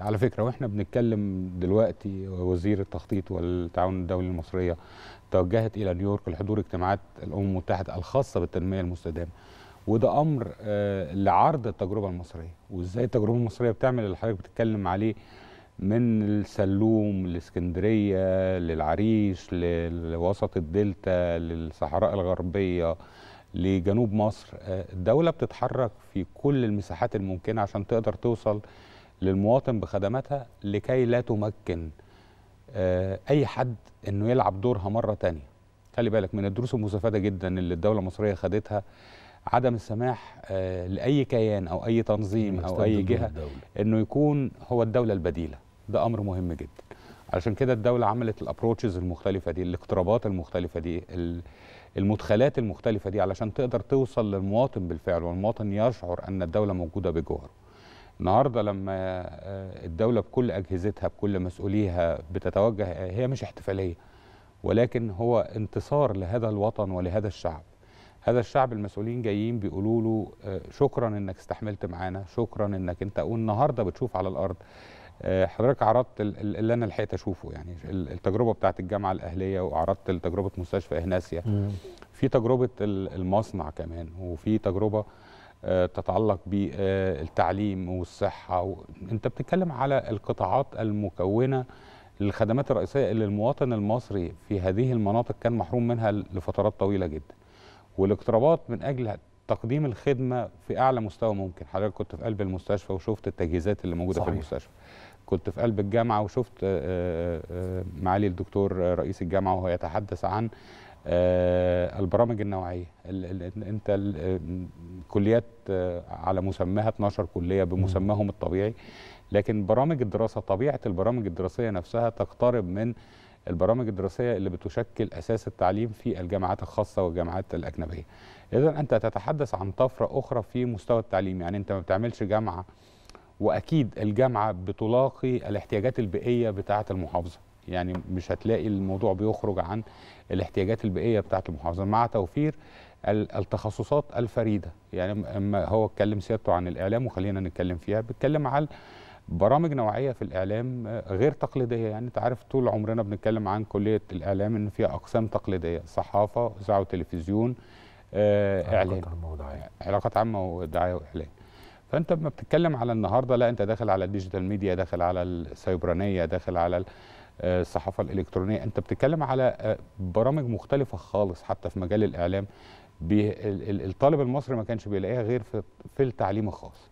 على فكره واحنا بنتكلم دلوقتي وزير التخطيط والتعاون الدولي المصريه توجهت الى نيويورك لحضور اجتماعات الامم المتحده الخاصه بالتنميه المستدامه وده امر آه، لعرض التجربه المصريه وازاي التجربه المصريه بتعمل اللي حضرتك بتتكلم عليه من السلوم لاسكندريه للعريش لوسط الدلتا للصحراء الغربيه لجنوب مصر آه، الدوله بتتحرك في كل المساحات الممكنه عشان تقدر توصل للمواطن بخدماتها لكي لا تمكن آه، اي حد انه يلعب دورها مره تانية خلي بالك من الدروس المستفاده جدا اللي الدوله المصريه خدتها عدم السماح آه، لاي كيان او اي تنظيم او اي جهه انه يكون هو الدوله البديله ده امر مهم جدا علشان كده الدوله عملت الابروتشز المختلفه دي الاقترابات المختلفه دي المدخلات المختلفه دي علشان تقدر توصل للمواطن بالفعل والمواطن يشعر ان الدوله موجوده بجوهره النهارده لما آه، الدوله بكل اجهزتها بكل مسؤوليها بتتوجه آه، هي مش احتفاليه ولكن هو انتصار لهذا الوطن ولهذا الشعب هذا الشعب المسؤولين جايين بيقولوا له آه، شكرا انك استحملت معانا شكرا انك انت والنهارده بتشوف على الارض حضرتك عرضت اللي انا لحقت اشوفه يعني التجربه بتاعت الجامعه الاهليه وعرضت تجربه مستشفى اهناسيا في تجربه المصنع كمان وفي تجربه تتعلق بالتعليم والصحة أنت بتتكلم على القطاعات المكونة للخدمات الرئيسية اللي المواطن المصري في هذه المناطق كان محروم منها لفترات طويلة جدا والاقترابات من أجل تقديم الخدمة في أعلى مستوى ممكن حضرتك كنت في قلب المستشفى وشفت التجهيزات اللي موجودة صحيح. في المستشفى كنت في قلب الجامعة وشفت آه، آه، آه، معالي الدكتور رئيس الجامعة وهو يتحدث عن آه، البرامج النوعيه انت كليات آه، على مسماها 12 كليه بمسماهم الطبيعي لكن برامج الدراسه طبيعه البرامج الدراسيه نفسها تقترب من البرامج الدراسيه اللي بتشكل اساس التعليم في الجامعات الخاصه والجامعات الاجنبيه. اذا انت تتحدث عن طفره اخرى في مستوى التعليم يعني انت ما بتعملش جامعه واكيد الجامعه بتلاقي الاحتياجات البيئيه بتاعه المحافظه. يعني مش هتلاقي الموضوع بيخرج عن الاحتياجات البيئيه بتاعه المحافظه مع توفير التخصصات الفريده يعني اما هو اتكلم سيادته عن الاعلام وخلينا نتكلم فيها بيتكلم عن برامج نوعيه في الاعلام آه، غير تقليديه يعني انت عارف طول عمرنا بنتكلم عن كليه الاعلام ان فيها اقسام تقليديه صحافه اذاعه وتلفزيون آه اعلام علاقات عامه ودعايه واعلام فانت لما بتتكلم على النهارده لا انت داخل على الديجيتال ميديا داخل على السيبرانيه داخل على الصحافه الالكترونيه انت بتتكلم على آه، برامج مختلفه خالص حتى في مجال الاعلام الطالب المصري ما كانش بيلاقيها غير في التعليم الخاص